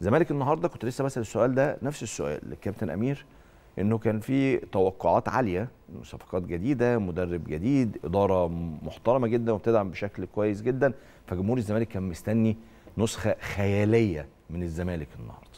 الزمالك النهارده كنت لسه بسال السؤال ده نفس السؤال للكابتن امير انه كان في توقعات عاليه صفقات جديده مدرب جديد اداره محترمه جدا وبتدعم بشكل كويس جدا فجمهور الزمالك كان مستني نسخه خياليه من الزمالك النهارده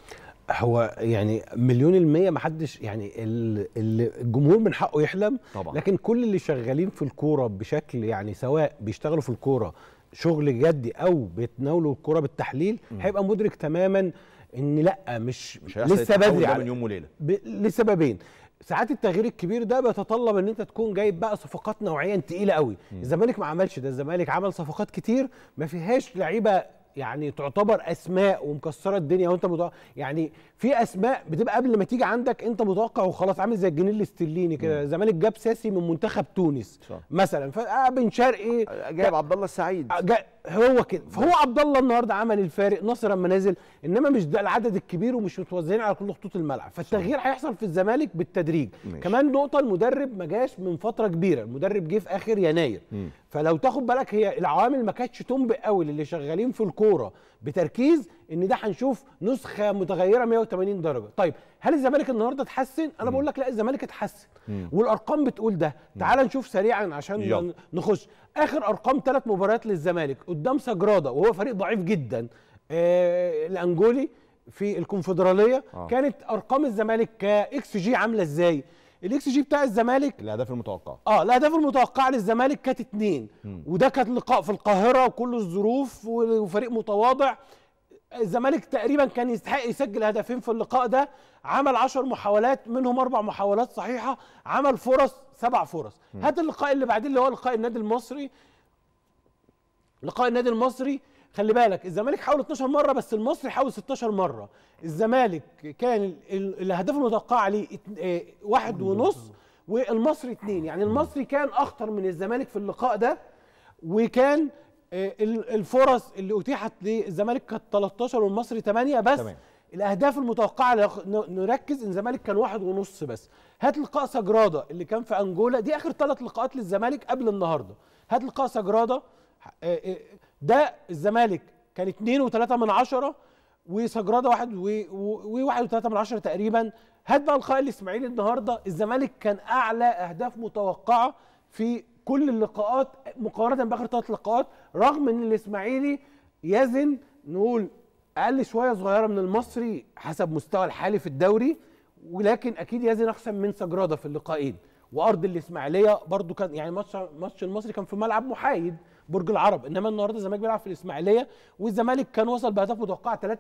هو يعني مليون المية ما حدش يعني الجمهور من حقه يحلم طبعا. لكن كل اللي شغالين في الكورة بشكل يعني سواء بيشتغلوا في الكورة شغل جدي او بيتناولوا الكورة بالتحليل هيبقى مدرك تماما ان لا مش, مش لسه بدري من يوم وليله لسببين ساعات التغيير الكبير ده بيتطلب ان انت تكون جايب بقى صفقات نوعيا تقيله قوي الزمالك ما عملش ده الزمالك عمل صفقات كتير ما فيهاش لعيبه يعني تعتبر اسماء ومكسره الدنيا وانت متوقع يعني في اسماء بتبقى قبل ما تيجي عندك انت متوقع وخلاص عامل زي الجنيه الاسترليني كده الزمالك جاب ساسي من منتخب تونس صح. مثلا فبن آه، شرقي آه، جاب عبد الله السعيد آه، هو كده فهو عبد الله النهارده عمل الفارق ناصر اما نزل انما مش ده العدد الكبير ومش متوزعين على كل خطوط الملعب فالتغيير هيحصل في الزمالك بالتدريج ماشي. كمان نقطه المدرب ما جاش من فتره كبيره المدرب جه في اخر يناير م. فلو تاخد بالك هي العوامل ما كانتش تنبئ قوي للي شغالين في الكوره بتركيز ان ده هنشوف نسخه متغيره 180 درجه طيب هل الزمالك النهارده اتحسن انا بقول لك لا الزمالك اتحسن والارقام بتقول ده تعال نشوف سريعا عشان يلا. نخش اخر ارقام ثلاث مباريات للزمالك قدام سجراده وهو فريق ضعيف جدا آه الانجولي في الكونفدراليه آه. كانت ارقام الزمالك كاكس جي عامله ازاي الاكس جي بتاع الزمالك الاهداف المتوقعه اه الاهداف المتوقعه للزمالك كانت اتنين م. وده كان لقاء في القاهره وكل الظروف وفريق متواضع الزمالك تقريبا كان يستحق يسجل هدفين في اللقاء ده عمل 10 محاولات منهم اربع محاولات صحيحه عمل فرص سبع فرص هذا اللقاء اللي بعدين اللي هو لقاء النادي المصري لقاء النادي المصري خلي بالك الزمالك حاول 12 مره بس المصري حاول 16 مره الزمالك كان الاهداف المتوقعه عليه آه، واحد ونص والمصري اتنين يعني المصري كان اخطر من الزمالك في اللقاء ده وكان آه، الفرص اللي اتيحت للزمالك كانت 13 والمصري 8 بس تمام. الاهداف المتوقعه نركز ان الزمالك كان واحد ونص بس هات لقاء سجراده اللي كان في انجولا دي اخر ثلاث لقاءات للزمالك قبل النهارده هات لقاء سجراده ده الزمالك كان 2 و3 من 10 وسجراده 1 و1 و3 من 10 تقريبا هات بقى لقاء الاسماعيلي النهارده الزمالك كان اعلى اهداف متوقعه في كل اللقاءات مقارنه باخر ثلاث لقاءات رغم ان الاسماعيلي يزن نقول اقل شويه صغيره من المصري حسب مستوى الحالي في الدوري ولكن اكيد يزن احسن من سجراده في اللقاءين وارض الاسماعيليه برضو كان يعني ماتش ماتش المصري كان في ملعب محايد برج العرب انما النهارده الزمالك بيلعب في الاسماعيليه والزمالك كان وصل باهداف متوقعه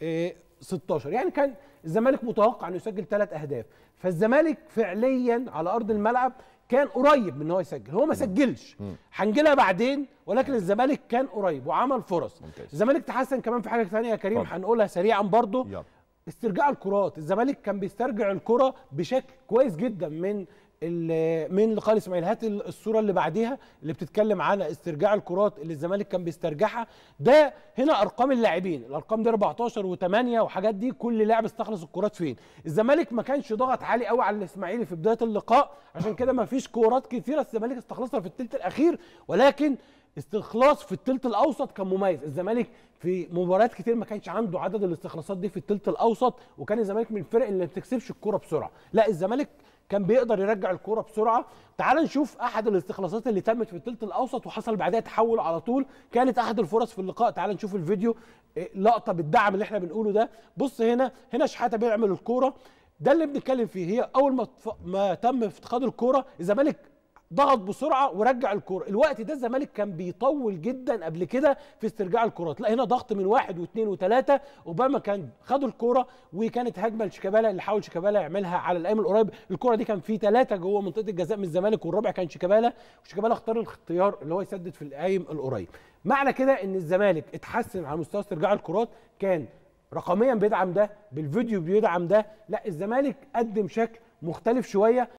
3.16 يعني كان الزمالك متوقع انه يسجل ثلاث اهداف فالزمالك فعليا على ارض الملعب كان قريب من ان هو يسجل هو ما سجلش هنجيلها بعدين ولكن الزمالك كان قريب وعمل فرص الزمالك تحسن كمان في حاجه ثانيه يا كريم هنقولها سريعا برضو يلا. استرجاع الكرات الزمالك كان بيسترجع الكره بشكل كويس جدا من من لقاء الاسماعيلي هات الصوره اللي بعديها اللي بتتكلم عن استرجاع الكرات اللي الزمالك كان بيسترجعها ده هنا ارقام اللاعبين الارقام دي 14 و8 وحاجات دي كل لاعب استخلص الكرات فين الزمالك ما كانش ضغط عالي قوي على الاسماعيلي في بدايه اللقاء عشان كده ما فيش كرات كثيره الزمالك استخلصها في الثلث الاخير ولكن استخلاص في الثلث الاوسط كان مميز الزمالك في مباريات كتير ما كانش عنده عدد الاستخلاصات دي في الثلث الاوسط وكان الزمالك من الفرق اللي ما بتكسبش الكوره بسرعه لا الزمالك كان بيقدر يرجع الكوره بسرعه تعال نشوف احد الاستخلاصات اللي تمت في الثلث الاوسط وحصل بعدها تحول على طول كانت احد الفرص في اللقاء تعال نشوف الفيديو إيه، لقطه بالدعم اللي احنا بنقوله ده بص هنا هنا شحاته بيعمل الكوره ده اللي بنتكلم فيه هي اول ما ما تم افتقاد الكوره الزمالك ضغط بسرعه ورجع الكره الوقت ده الزمالك كان بيطول جدا قبل كده في استرجاع الكرات لا هنا ضغط من واحد واثنين وثلاثه اوباما كان خدوا الكره وكانت هجمه لشيكابالا اللي حاول شيكابالا يعملها على الايام القريب الكره دي كان في ثلاثه جوه منطقه الجزاء من الزمالك والرابع كان شيكابالا وشيكابالا اختار الاختيار اللي هو يسدد في الايام القريب معنى كده ان الزمالك اتحسن على مستوى استرجاع الكرات كان رقميا بيدعم ده بالفيديو بيدعم ده لا الزمالك قدم شكل مختلف شويه